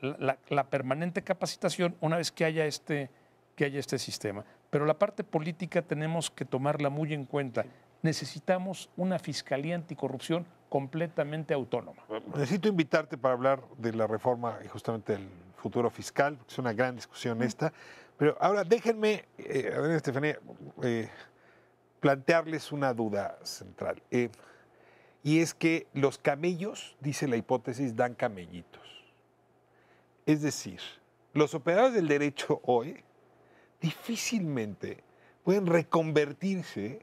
permanente capacitación una vez que haya, este, que haya este sistema. Pero la parte política tenemos que tomarla muy en cuenta. Necesitamos una fiscalía anticorrupción completamente autónoma. Necesito invitarte para hablar de la reforma y justamente del futuro fiscal, porque es una gran discusión esta. Pero ahora déjenme, eh, a ver, Estefanía, eh, plantearles una duda central. Eh, y es que los camellos, dice la hipótesis, dan camellitos. Es decir, los operadores del derecho hoy difícilmente pueden reconvertirse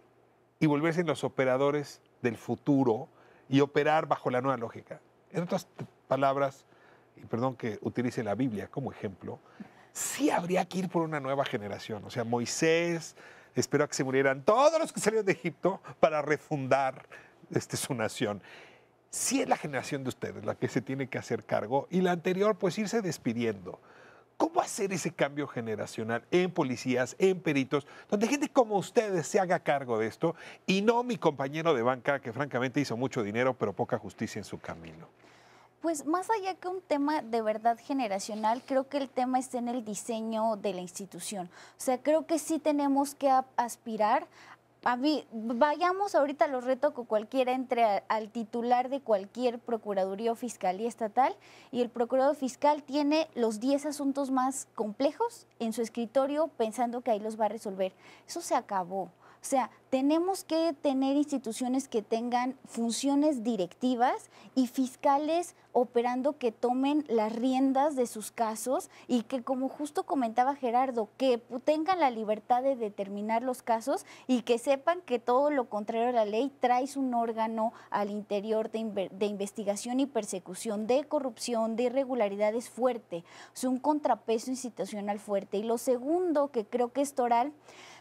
y volverse en los operadores del futuro y operar bajo la nueva lógica. En otras palabras, y perdón que utilice la Biblia como ejemplo, sí habría que ir por una nueva generación. O sea, Moisés, Espero a que se murieran todos los que salieron de Egipto para refundar este, su nación. Si es la generación de ustedes la que se tiene que hacer cargo y la anterior pues irse despidiendo. ¿Cómo hacer ese cambio generacional en policías, en peritos, donde gente como ustedes se haga cargo de esto y no mi compañero de banca que francamente hizo mucho dinero pero poca justicia en su camino? Pues más allá que un tema de verdad generacional, creo que el tema está en el diseño de la institución. O sea, creo que sí tenemos que aspirar a vayamos ahorita, los reto con cualquiera entre al titular de cualquier procuraduría fiscal y estatal y el procurador fiscal tiene los 10 asuntos más complejos en su escritorio pensando que ahí los va a resolver. Eso se acabó. O sea, tenemos que tener instituciones que tengan funciones directivas y fiscales operando que tomen las riendas de sus casos y que, como justo comentaba Gerardo, que tengan la libertad de determinar los casos y que sepan que todo lo contrario a la ley trae un órgano al interior de, de investigación y persecución de corrupción, de irregularidades fuerte, es un contrapeso institucional fuerte. Y lo segundo que creo que es toral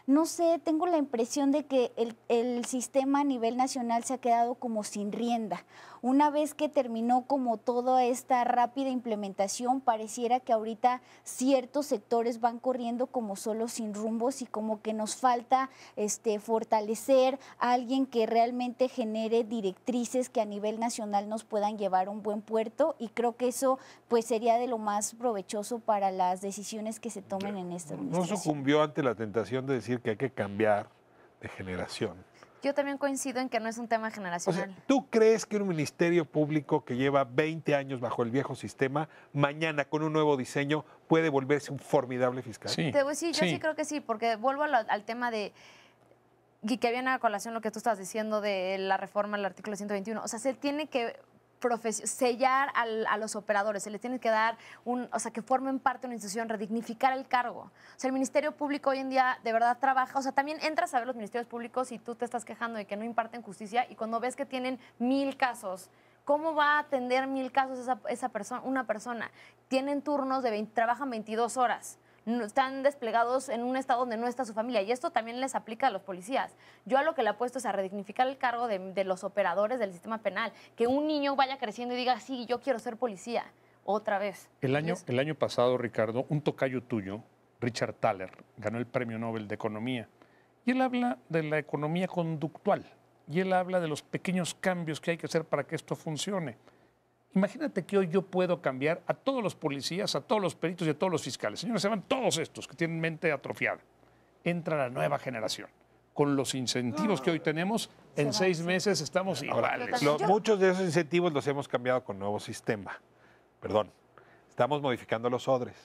no sé, tengo la impresión de que el, el sistema a nivel nacional se ha quedado como sin rienda. Una vez que terminó como toda esta rápida implementación, pareciera que ahorita ciertos sectores van corriendo como solo sin rumbos y como que nos falta este, fortalecer a alguien que realmente genere directrices que a nivel nacional nos puedan llevar a un buen puerto y creo que eso pues sería de lo más provechoso para las decisiones que se tomen en esta administración. No sucumbió ante la tentación de decir que hay que cambiar de generación yo también coincido en que no es un tema generacional. O ¿Tú crees que un ministerio público que lleva 20 años bajo el viejo sistema, mañana con un nuevo diseño, puede volverse un formidable fiscal? Sí, sí yo sí. creo que sí, porque vuelvo al, tema de y que viene a colación lo que tú estás diciendo de la reforma al artículo 121. O sea, se tiene que sellar a los operadores, se les tiene que dar un, o sea, que formen parte de una institución, redignificar el cargo. O sea, el Ministerio Público hoy en día de verdad trabaja, o sea, también entras a ver los ministerios públicos y tú te estás quejando de que no imparten justicia y cuando ves que tienen mil casos, ¿Cómo va a atender mil casos esa, esa persona, una persona? Tienen turnos de 20, trabajan 22 horas están desplegados en un estado donde no está su familia. Y esto también les aplica a los policías. Yo a lo que le apuesto es a redignificar el cargo de, los operadores del sistema penal. Que un niño vaya creciendo y diga, sí, yo quiero ser policía. Otra vez. El año, el año pasado, Ricardo, un tocayo tuyo, Richard Thaler, ganó el Premio Nobel de Economía. Y él habla de la economía conductual. Y él habla de los pequeños cambios que hay que hacer para que esto funcione. Imagínate que hoy yo puedo cambiar a todos los policías, a todos los peritos y a todos los fiscales. Señores, se van todos estos que tienen mente atrofiada. Entra la nueva generación. Con los incentivos que hoy ah. tenemos, en seis meses estamos iguales. muchos de esos incentivos los hemos cambiado con nuevo sistema. Perdón, estamos modificando los odres.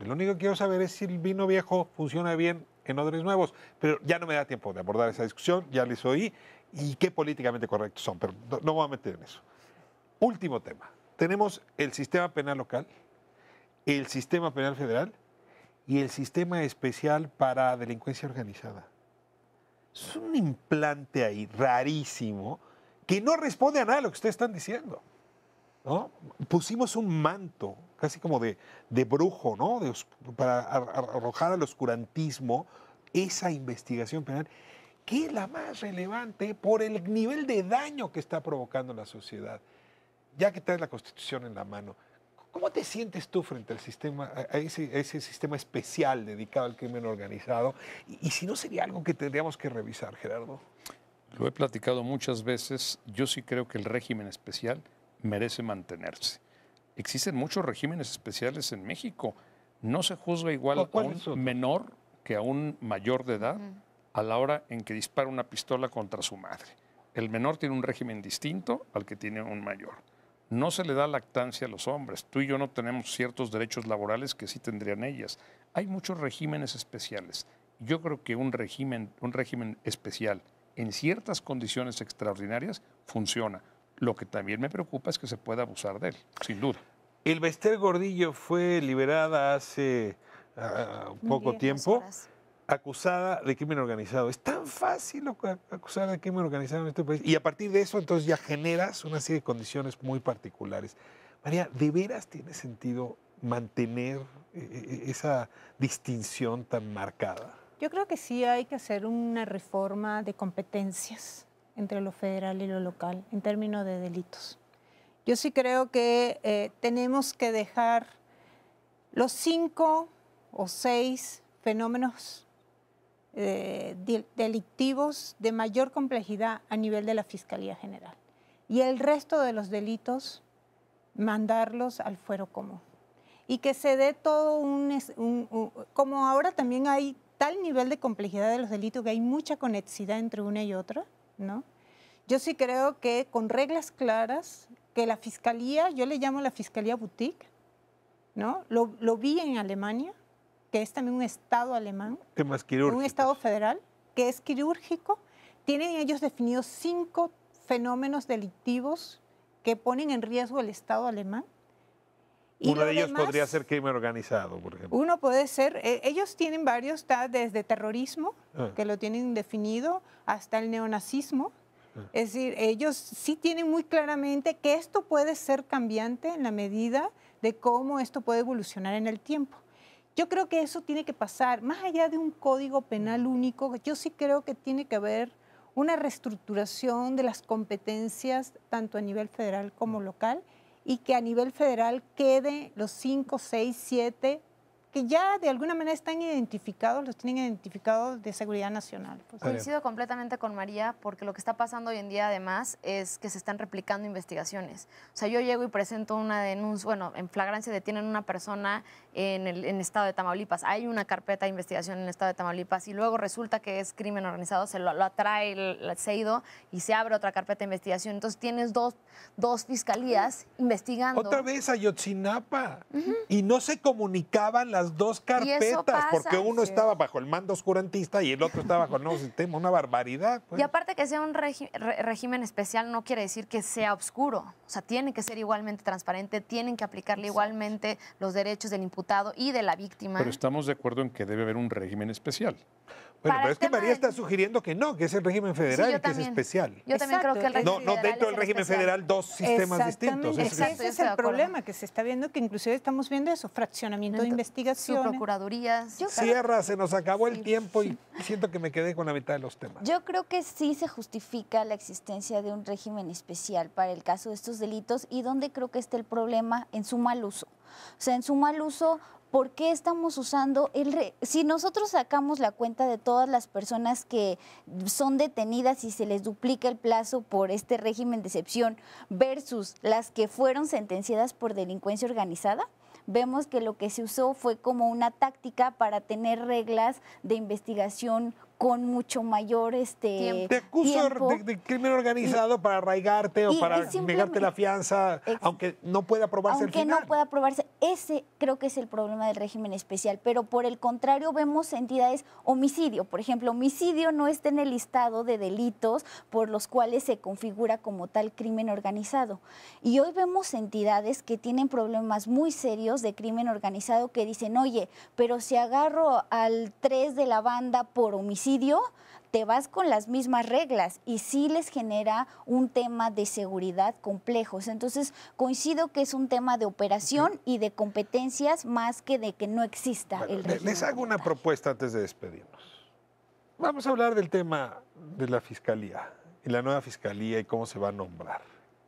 Lo único que quiero saber es si el vino viejo funciona bien en odres nuevos. Pero ya no me da tiempo de abordar esa discusión, ya les oí, y qué políticamente correctos son, pero no, no voy a meter en eso. Último tema. Tenemos el sistema penal local, el sistema penal federal y el sistema especial para delincuencia organizada. Es un implante ahí rarísimo que no responde a nada de lo que ustedes están diciendo. ¿no? Pusimos un manto, casi como de, brujo, ¿no? para arrojar al oscurantismo esa investigación penal, que es la más relevante por el nivel de daño que está provocando la sociedad ya que traes la Constitución en la mano, ¿cómo te sientes tú frente al sistema, a ese, sistema especial dedicado al crimen organizado? Y, y si no sería algo que tendríamos que revisar, Gerardo. Lo he platicado muchas veces, yo sí creo que el régimen especial merece mantenerse. Existen muchos regímenes especiales en México. No se juzga igual a un menor que a un mayor de edad a la hora en que dispara una pistola contra su madre. El menor tiene un régimen distinto al que tiene un mayor no se le da lactancia a los hombres. Tú y yo no tenemos ciertos derechos laborales que sí tendrían ellas. Hay muchos regímenes especiales. Yo creo que un régimen, un régimen especial en ciertas condiciones extraordinarias funciona. Lo que también me preocupa es que se pueda abusar de él, sin duda. El Bester Gordillo fue liberada hace ah, poco tiempo acusada de crimen organizado. Es tan fácil acusar de crimen organizado en este país. Y a partir de eso, entonces ya generas una serie de condiciones muy particulares. María, ¿de veras tiene sentido mantener eh, eh, esa distinción tan marcada? Yo creo que sí hay que hacer una reforma de competencias entre lo federal y lo local en términos de delitos. Yo sí creo que eh, tenemos que dejar los cinco o seis fenómenos eh, delictivos de mayor complejidad a nivel de la Fiscalía General. Y el resto de los delitos, mandarlos al fuero común. Y que se dé todo un, como ahora también hay tal nivel de complejidad de los delitos que hay mucha conexidad entre una y otra, ¿no? Yo sí creo que con reglas claras, que la fiscalía, yo le llamo la fiscalía boutique, ¿no? lo vi en Alemania, que es también un Estado alemán, un Estado federal, que es quirúrgico, tienen ellos definidos cinco fenómenos delictivos que ponen en riesgo el Estado alemán. uno de ellos podría ser crimen organizado, por ejemplo. Uno puede ser, eh, ellos tienen varios, desde terrorismo, ah. que lo tienen definido, hasta el neonazismo. Ah. Es decir, ellos sí tienen muy claramente que esto puede ser cambiante en la medida de cómo esto puede evolucionar en el tiempo. Yo creo que eso tiene que pasar, más allá de un código penal único, yo sí creo que tiene que haber una reestructuración de las competencias tanto a nivel federal como local y que a nivel federal queden los 5, 6, 7 que ya de alguna manera están identificados, los tienen identificados de seguridad nacional. Pues. Coincido completamente con María, porque lo que está pasando hoy en día además es que se están replicando investigaciones. O sea, yo llego y presento una denuncia, bueno, en flagrancia detienen una persona en el estado de Tamaulipas, hay una carpeta de investigación en el estado de Tamaulipas y luego resulta que es crimen organizado, se lo, atrae el, SEIDO y se abre otra carpeta de investigación. Entonces tienes dos, fiscalías investigando. Otra vez a Yotzinapa y no se comunicaban las dos carpetas, porque uno estaba bajo el mando oscurantista y el otro estaba bajo el nuevo sistema, una barbaridad. Pues. Y aparte que sea un régimen especial no quiere decir que sea oscuro, o sea, tiene que ser igualmente transparente, tienen que aplicarle igualmente los derechos del imputado y de la víctima. Pero estamos de acuerdo en que debe haber un régimen especial pero es que María está sugiriendo que no, que es el régimen federal que es especial. Yo también creo que el régimen no, No, dentro del régimen federal, dos sistemas distintos. es, ese es el problema que se está viendo, que inclusive estamos viendo eso, fraccionamiento de investigación. Procuradurías. Cierra, se nos acabó el tiempo y siento que me quedé con la mitad de los temas. Yo creo que sí se justifica la existencia de un régimen especial para el caso de estos delitos y donde creo que está el problema en su mal uso. O sea, en su mal uso ¿por qué estamos usando el... Re... Si nosotros sacamos la cuenta de todas las personas que son detenidas y se les duplica el plazo por este régimen de excepción versus las que fueron sentenciadas por delincuencia organizada, vemos que lo que se usó fue como una táctica para tener reglas de investigación con mucho mayor este tiempo. te de, crimen organizado para arraigarte o para negarte la fianza aunque no pueda aprobarse aunque el no pueda aprobarse. ese creo que es el problema del régimen especial pero por el contrario vemos entidades homicidio por ejemplo homicidio no está en el listado de delitos por los cuales se configura como tal crimen organizado y hoy vemos entidades que tienen problemas muy serios de crimen organizado que dicen oye pero si agarro al 3 de la banda por homicidio te vas con las mismas reglas y sí les genera un tema de seguridad complejos. Entonces, coincido que es un tema de operación y de competencias más que de que no exista el Les hago una propuesta antes de despedirnos. Vamos a hablar del tema de la fiscalía y la nueva fiscalía y cómo se va a nombrar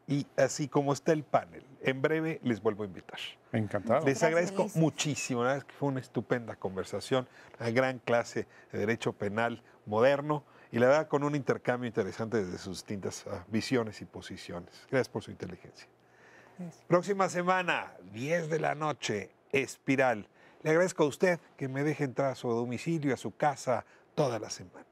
y así como está el panel. En breve les vuelvo a invitar. Encantado. Les agradezco muchísimo, que fue una estupenda conversación, una gran clase de derecho penal moderno y la verdad con un intercambio interesante desde sus distintas ah, visiones y posiciones. Gracias por su inteligencia. Próxima semana, 10 de la noche, Espiral. Le agradezco a usted que me deje entrar a su domicilio, a su casa, toda la semana.